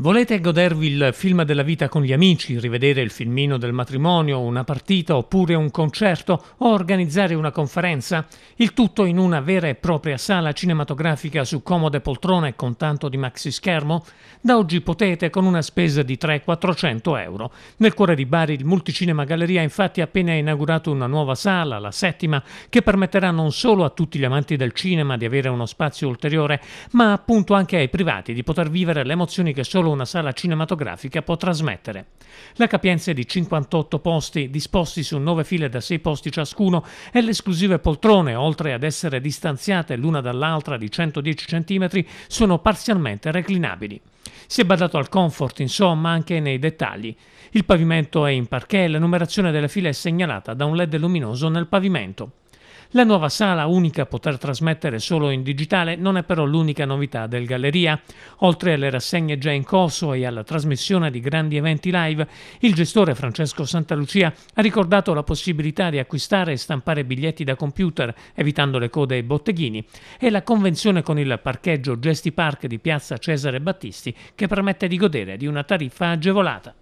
Volete godervi il film della vita con gli amici, rivedere il filmino del matrimonio, una partita oppure un concerto o organizzare una conferenza? Il tutto in una vera e propria sala cinematografica su comode poltrone con tanto di maxi schermo? Da oggi potete con una spesa di 300-400 euro. Nel cuore di Bari il Multicinema Galleria infatti ha appena inaugurato una nuova sala, la settima, che permetterà non solo a tutti gli amanti del cinema di avere uno spazio ulteriore, ma appunto anche ai privati di poter vivere le emozioni che solo solo una sala cinematografica può trasmettere. La capienza è di 58 posti, disposti su 9 file da 6 posti ciascuno, e le esclusive poltrone, oltre ad essere distanziate l'una dall'altra di 110 cm, sono parzialmente reclinabili. Si è badato al comfort, insomma, anche nei dettagli. Il pavimento è in parquet e la numerazione delle file è segnalata da un LED luminoso nel pavimento. La nuova sala, unica a poter trasmettere solo in digitale, non è però l'unica novità del Galleria. Oltre alle rassegne già in corso e alla trasmissione di grandi eventi live, il gestore Francesco Santalucia ha ricordato la possibilità di acquistare e stampare biglietti da computer, evitando le code ai botteghini, e la convenzione con il parcheggio Gesti Park di piazza Cesare Battisti che permette di godere di una tariffa agevolata.